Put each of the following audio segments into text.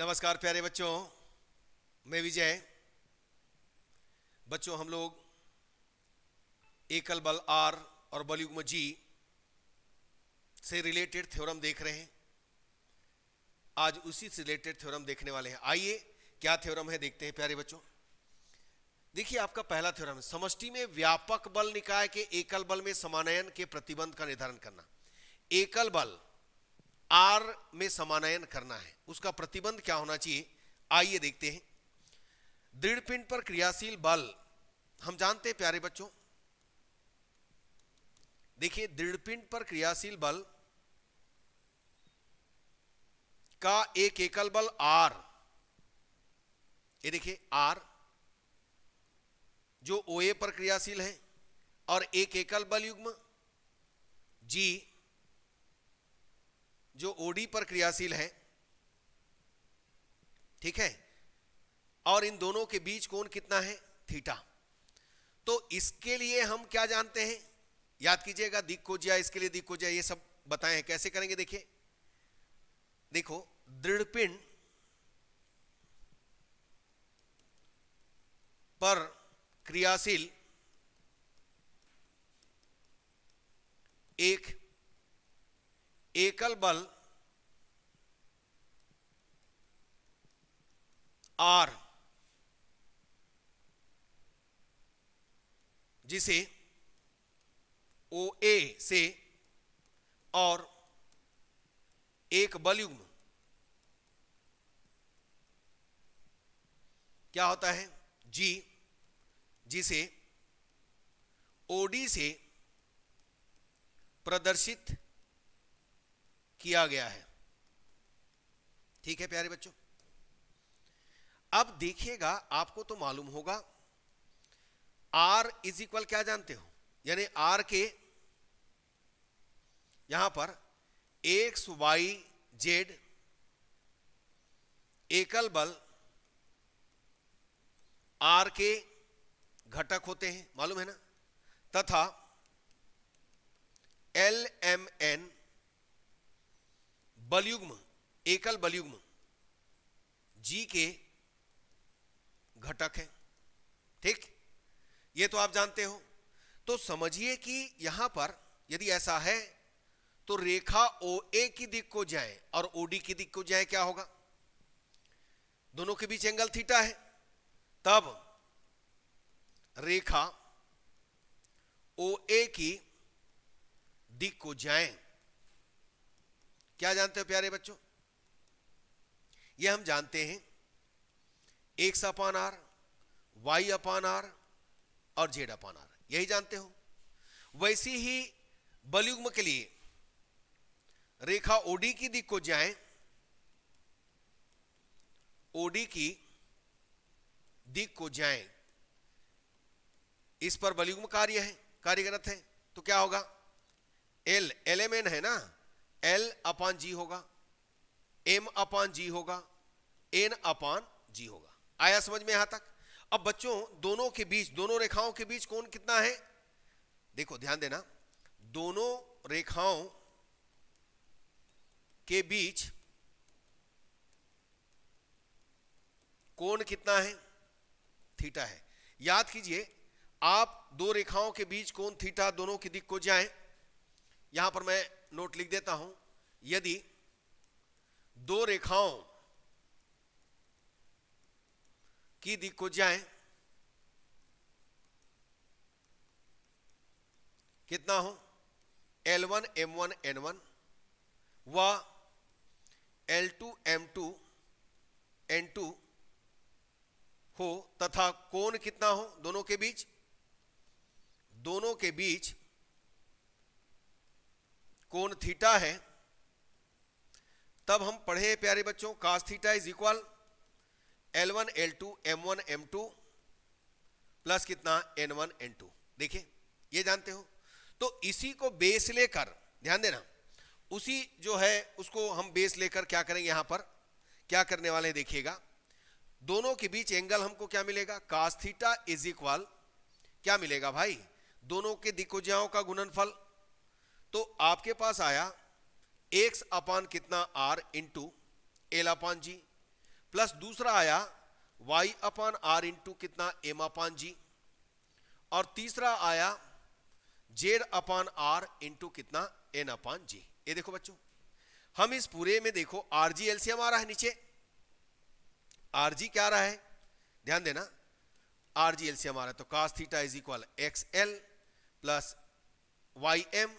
नमस्कार प्यारे बच्चों मैं विजय बच्चों हम लोग एकल बल आर और बलयुग्म जी से रिलेटेड थ्योरम देख रहे हैं आज उसी से रिलेटेड थ्योरम देखने वाले हैं आइए क्या थ्योरम है देखते हैं प्यारे बच्चों देखिए आपका पहला थ्योरम समष्टि में व्यापक बल निकाय के एकल बल में समानयन के प्रतिबंध का निर्धारण करना एकल बल आर में समानयन करना है उसका प्रतिबंध क्या होना चाहिए आइए देखते हैं दृढ़ पिंड पर क्रियाशील बल हम जानते हैं प्यारे बच्चों देखिए दृढ़ पिंड पर क्रियाशील बल का एक एकल बल आर ये देखिए आर जो ओए पर क्रियाशील है और एक एकल बल युग्म जी जो ओडी पर क्रियाशील है ठीक है और इन दोनों के बीच कोण कितना है थीटा तो इसके लिए हम क्या जानते हैं याद कीजिएगा दिक को जिया इसके लिए दिक को जिया ये सब बताए हैं कैसे करेंगे देखिए देखो दृढ़पिंड पर क्रियाशील एक एकल बल आर जिसे ओ ए से और एक बलयुग्म क्या होता है जी जिसे ओडी से प्रदर्शित किया गया है ठीक है प्यारे बच्चों अब देखिएगा आपको तो मालूम होगा आर इज इक्वल क्या जानते हो यानी आर के यहां पर एक्स वाई जेड एकल बल आर के घटक होते हैं मालूम है ना तथा एल एम एन बलयुग्म एकल बलयुग्म जी के घटक है ठीक ये तो आप जानते हो तो समझिए कि यहां पर यदि ऐसा है तो रेखा ओ ए की दिक को जाए और ओडी की दिक को जाए क्या होगा दोनों के बीच एंगल थीटा है तब रेखा ओ ए की दिक को जाए क्या जानते हो प्यारे बच्चों ये हम जानते हैं X upon R Y upon R और जेड अपान आर यही जानते हो वैसी ही बलयुग्म के लिए रेखा ओडी की दिक को जाए ओडी की दिक को जाए इस पर बलयुग्म कार्य है कार्यगरत है तो क्या होगा एल एलेमेन है ना एल अपान जी होगा एम अपान जी होगा एन अपान जी होगा आया समझ में यहां तक अब बच्चों दोनों के बीच दोनों रेखाओं के बीच कौन कितना है देखो ध्यान देना दोनों रेखाओं के बीच कोण कितना है थीटा है याद कीजिए आप दो रेखाओं के बीच कोण थीटा दोनों की दिक को जाएं यहां पर मैं नोट लिख देता हूं यदि दो रेखाओं की दिक को जाए कितना हो L1 M1 N1 व L2 M2 N2 हो तथा कोण कितना हो दोनों के बीच दोनों के बीच कोण थीटा है तब हम पढ़े प्यारे बच्चों cos theta is equal L one L two M one M two plus कितना एन वन एन टू देखिए ये जानते हो तो इसी को बेस लेकर ध्यान देना उसी जो है उसको हम बेस लेकर क्या करेंगे यहां पर क्या करने वाले देखिएगा दोनों के बीच एंगल हमको क्या मिलेगा कास थीटा इज इक्वल क्या मिलेगा भाई दोनों के दिग्गुजाओं का गुणनफल तो आपके पास आया एक्स अपान कितना R into L upon G plus दूसरा आया वाई अपान आर इंटू कितना एम अपान जी और तीसरा आया जेड अपान आर इंटू कितना एन अपान जी ये देखो बच्चों हम इस पूरे में देखो आर जी एलसीएम आ रहा है नीचे आर जी क्या रहा है ध्यान देना आर जी एलसीएम आ रहा है तो cos theta is equal X L plus Y M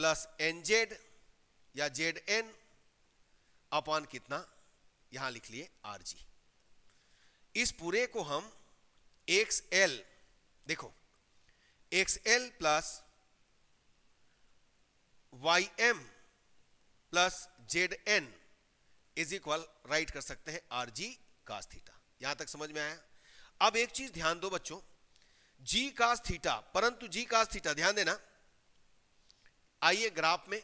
plus N Z या जेड एन अपॉन कितना यहां लिख लिए आर जी इस पूरे को हम एक्स एल देखो X L plus Y M plus Z N is equal write कर सकते हैं आर जी कास थीटा यहां तक समझ में आया अब एक चीज ध्यान दो बच्चों जी कास थीटा परंतु जी कास थीटा ध्यान देना आइए ग्राफ में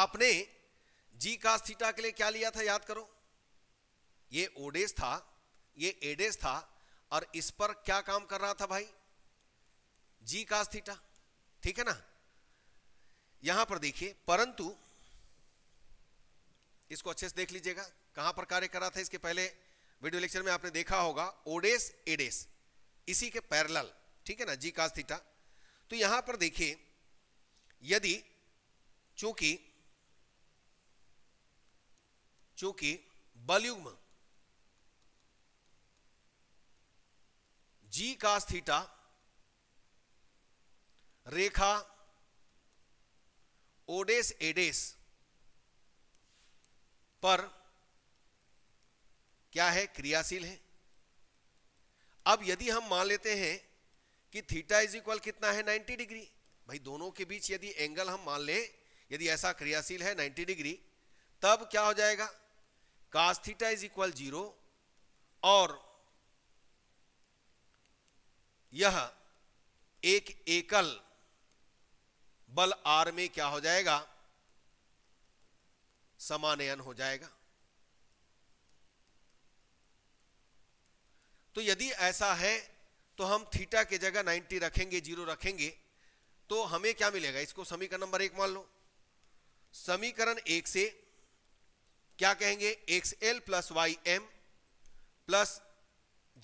आपने जी का थीटा के लिए क्या लिया था याद करो ये ओडेस था ये एडेस था और इस पर क्या काम कर रहा था भाई जी का थीटा ठीक है ना यहां पर देखिए परंतु इसको अच्छे से देख लीजिएगा कहां पर कार्य कर रहा था इसके पहले वीडियो लेक्चर में आपने देखा होगा ओडेस एडेस इसी के पैरल ठीक है ना जी का थीटा तो यहां पर देखिए यदि चूंकि चूंकि बलयुग्म जी का थीटा रेखा ओडेस एडेस पर क्या है क्रियाशील है अब यदि हम मान लेते हैं कि थीटा इज इक्वल कितना है 90 डिग्री भाई दोनों के बीच यदि एंगल हम मान लें यदि ऐसा क्रियाशील है 90 डिग्री तब क्या हो जाएगा cos theta is equal zero और यह एक एकल बल आर में क्या हो जाएगा समानयन हो जाएगा तो यदि ऐसा है तो हम थीटा के जगह 90 रखेंगे जीरो रखेंगे तो हमें क्या मिलेगा इसको समीकरण नंबर एक मान लो समीकरण एक से क्या कहेंगे X L plus Y M plus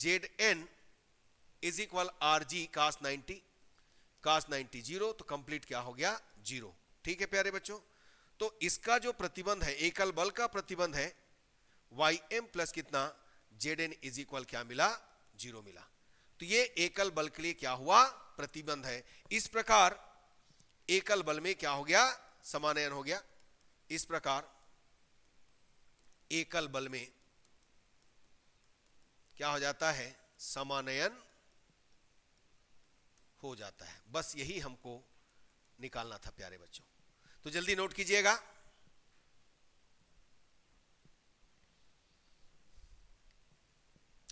Z N is equal R G cos ninety cos ninety zero तो कंप्लीट क्या हो गया जीरो ठीक है प्यारे बच्चों तो इसका जो प्रतिबंध है एकल बल का प्रतिबंध है वाई एम प्लस कितना जेड एन इज इक्वल क्या मिला जीरो मिला तो ये एकल बल के लिए क्या हुआ प्रतिबंध है इस प्रकार एकल बल में क्या हो गया समानयन हो गया इस प्रकार एकल बल में क्या हो जाता है समानयन हो जाता है बस यही हमको निकालना था प्यारे बच्चों तो जल्दी नोट कीजिएगा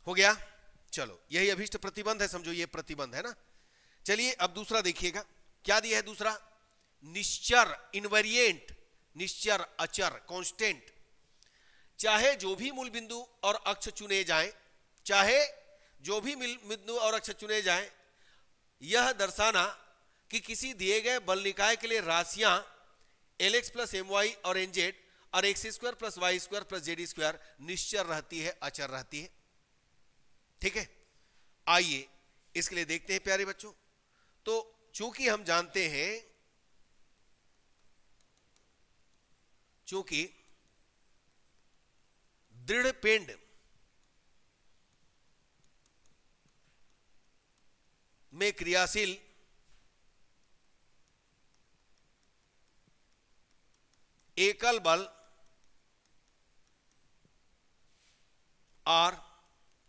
हो गया चलो यही अभिष्ट प्रतिबंध है समझो ये प्रतिबंध है ना चलिए अब दूसरा देखिएगा क्या दिया है दूसरा निश्चर इनवेरिएंट निश्चर अचर कांस्टेंट चाहे जो भी मूल बिंदु और अक्ष चुने जाएं चाहे जो भी बिंदु और अक्ष चुने जाएं यह दर्शाना कि किसी दिए गए बल निकाय के लिए राशियां L X plus M Y और एनजेड और X square plus Y square plus Z square निश्चर रहती है अचर रहती है ठीक है आइए इसके लिए देखते हैं प्यारे बच्चों तो चूंकि हम जानते हैं चूंकि दृढ़ पेंड में क्रियाशील एकल बल आर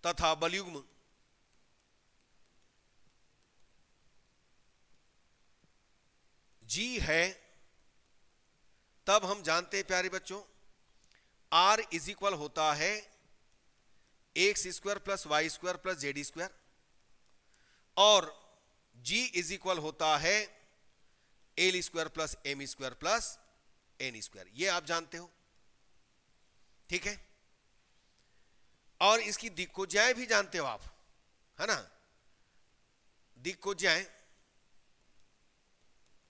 तथा बलयुग्म जी है तब हम जानते हैं प्यारे बच्चों आर इज इक्वल होता है X square plus Y square plus Z square और जी इज इक्वल होता है L square plus M square plus N square ये आप जानते हो ठीक है और इसकी दिक्कोज्याएं भी जानते हो आप है ना दिक्कोज्याएं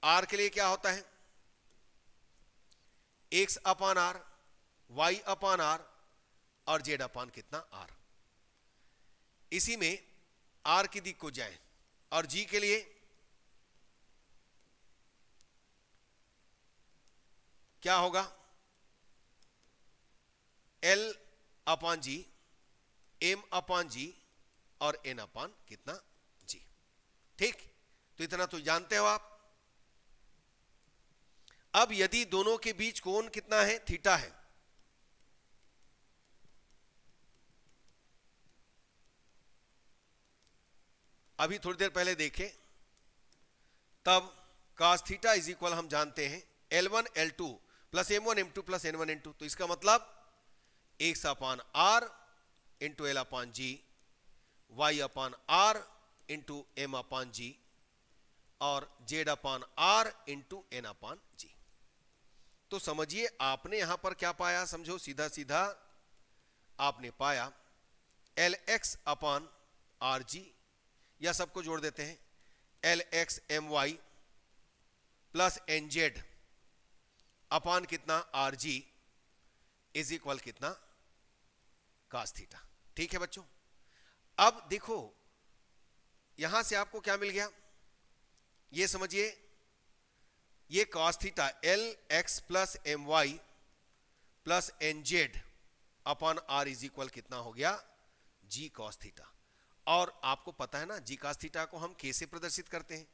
आर के लिए क्या होता है X upon R Y upon R और जेड अपान कितना आर इसी में आर की दिक को जाए और जी के लिए क्या होगा L upon G M upon G और एन अपान कितना जी ठीक तो इतना तो जानते हो आप अब यदि दोनों के बीच कोण कितना है थीटा है अभी थोड़ी देर पहले देखे तब कास थीटा इज इक्वल हम जानते हैं L1 L2 plus M two plus N two तो इसका मतलब X upon R into L upon G Y upon R into M upon G और Z upon R into N upon G तो समझिए आपने यहां पर क्या पाया समझो सीधा सीधा आपने पाया L X upon R G या सबको जोड़ देते हैं L X M Y plus N Z upon कितना आर जी इज इक्वल कितना कास थीटा ठीक है बच्चों अब देखो यहां से आपको क्या मिल गया ये समझिए ये cos theta L X plus M Y plus N Z upon R is equal कितना हो गया जी कॉस थीटा और आपको पता है ना जी कास थीटा को हम कैसे प्रदर्शित करते हैं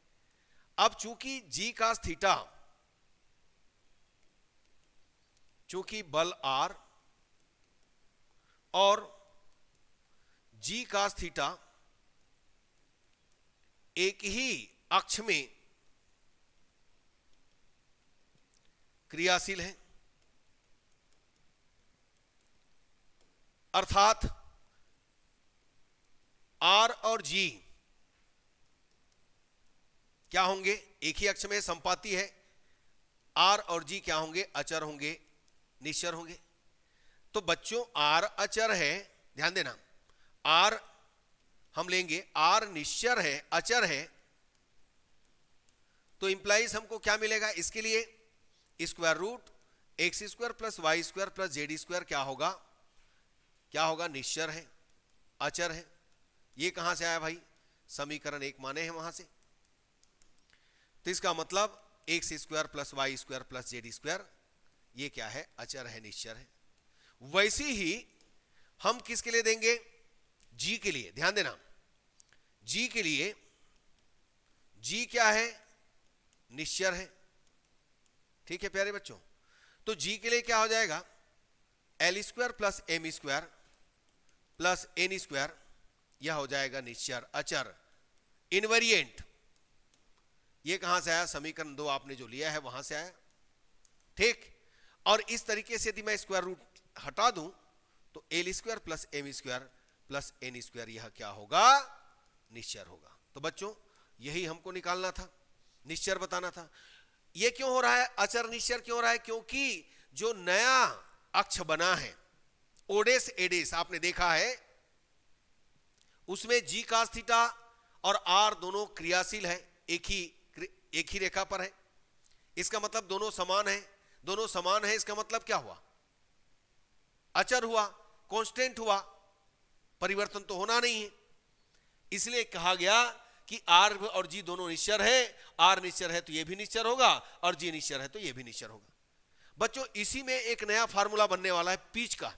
अब चूंकि जी कास थीटा चूंकि बल आर और जी कास थीटा एक ही अक्ष में क्रियाशील है अर्थात आर और जी क्या होंगे एक ही अक्ष में संपाति है आर और जी क्या होंगे अचर होंगे निश्चर होंगे तो बच्चों आर अचर है ध्यान देना आर हम लेंगे आर निश्चर है अचर है तो इंप्लाइज हमको क्या मिलेगा इसके लिए square root X square plus Y square plus Z square क्या होगा क्या होगा निश्चर है अचर है ये कहां से आया भाई समीकरण एक माने हैं वहां से तो इसका मतलब X square plus Y square plus Z square ये क्या है अचर है निश्चर है वैसे ही हम किसके लिए देंगे जी के लिए ध्यान देना जी के लिए जी क्या है निश्चर है ठीक है प्यारे बच्चों तो जी के लिए क्या हो जाएगा L square plus M square plus N square यह हो जाएगा निश्चर अचर इनवेरियंट ये कहां से आया समीकरण दो आपने जो लिया है वहां से आया ठीक और इस तरीके से यदि मैं स्क्वायर रूट हटा दूं तो L square plus M square plus N square यह क्या होगा निश्चर होगा तो बच्चों यही हमको निकालना था निश्चर बताना था ये क्यों हो रहा है अचर निश्चर क्यों हो रहा है क्योंकि जो नया अक्ष बना है ओडेस एडेस आपने देखा है उसमें जी का थीटा और आर दोनों क्रियाशील है एक ही एक ही रेखा पर है इसका मतलब दोनों समान है दोनों समान है इसका मतलब क्या हुआ अचर हुआ कांस्टेंट हुआ परिवर्तन तो होना नहीं है इसलिए कहा गया कि आर और जी दोनों निश्चर है आर निश्चर है तो ये भी निश्चर होगा और जी निश्चर है तो ये भी निश्चर होगा बच्चों इसी में एक नया फार्मूला बनने वाला है पीच का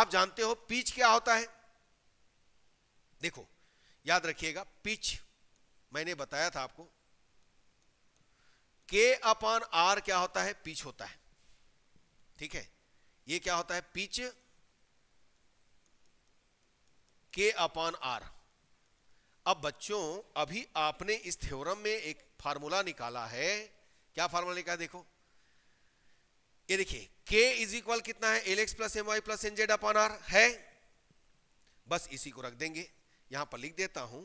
आप जानते हो पीच क्या होता है देखो याद रखिएगा पिच मैंने बताया था आपको के अपॉन आर क्या होता है पिच होता है ठीक है ये क्या होता है पिच के अपॉन आर अब बच्चों अभी आपने इस थ्योरम में एक फार्मूला निकाला है क्या फार्मूला निकाला देखो ये देखिए k इज इक्वल कितना है L X plus M Y plus NZ upon R है बस इसी को रख देंगे यहां पर लिख देता हूं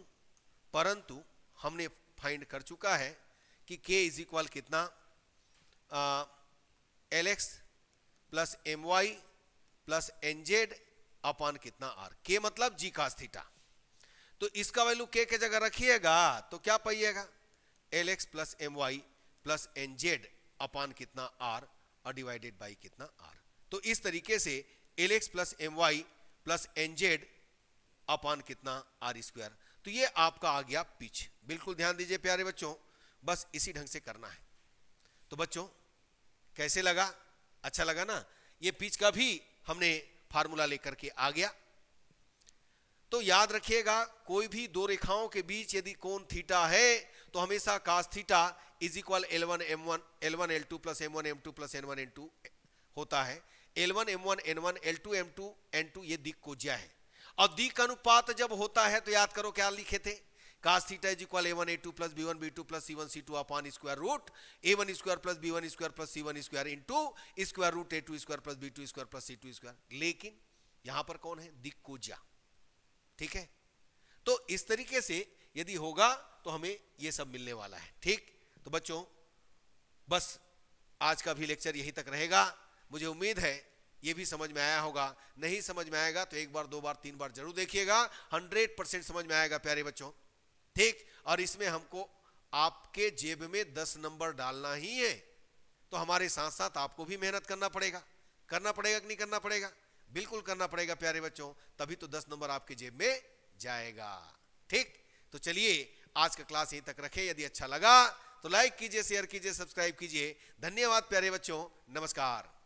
परंतु हमने फाइंड कर चुका है कि k इज इक्वल कितना L X plus M Y plus NZ upon कितना आर के मतलब जी का थीटा तो इसका वैल्यू के के जगह रखिएगा तो क्या पाइएगा L X plus M Y plus N Z upon कितना आर और डिवाइडेड बाई कितना आर तो इस तरीके से L X plus M Y plus N Z upon कितना आर स्क्वायर तो ये आपका आ गया पिच बिल्कुल ध्यान दीजिए प्यारे बच्चों बस इसी ढंग से करना है तो बच्चों कैसे लगा अच्छा लगा ना ये पिच का भी हमने फार्मूला लेकर के आ गया तो याद रखिएगा कोई भी दो रेखाओं के बीच यदि कोण थीटा है तो हमेशा cos theta is equal L one M one L one L two plus M one M two plus N one N two होता है L one M one N one L two M two N two ये दिक कोज्या है और दिक अनुपात जब होता है तो याद करो क्या लिखे थे cos theta is equal A one A two plus B one B two plus C one C two upon square root A one square plus B one square plus C one square into square root A two square plus B two square plus C two square लेकिन यहां पर कौन है दिक कोज्या ठीक है तो इस तरीके से यदि होगा तो हमें ये सब मिलने वाला है ठीक तो बच्चों बस आज का भी लेक्चर यहीं तक रहेगा मुझे उम्मीद है ये भी समझ में आया होगा नहीं समझ में आएगा तो एक बार दो बार तीन बार जरूर देखिएगा हंड्रेड परसेंट समझ में आएगा प्यारे बच्चों ठीक और इसमें हमको आपके जेब में दस नंबर डालना ही है तो हमारे साथ साथ आपको भी मेहनत करना पड़ेगा करना पड़ेगा कि नहीं करना पड़ेगा बिल्कुल करना पड़ेगा प्यारे बच्चों तभी तो दस नंबर आपके जेब में जाएगा ठीक तो चलिए आज का क्लास यहीं तक रखें यदि अच्छा लगा तो लाइक कीजिए शेयर कीजिए सब्सक्राइब कीजिए धन्यवाद प्यारे बच्चों नमस्कार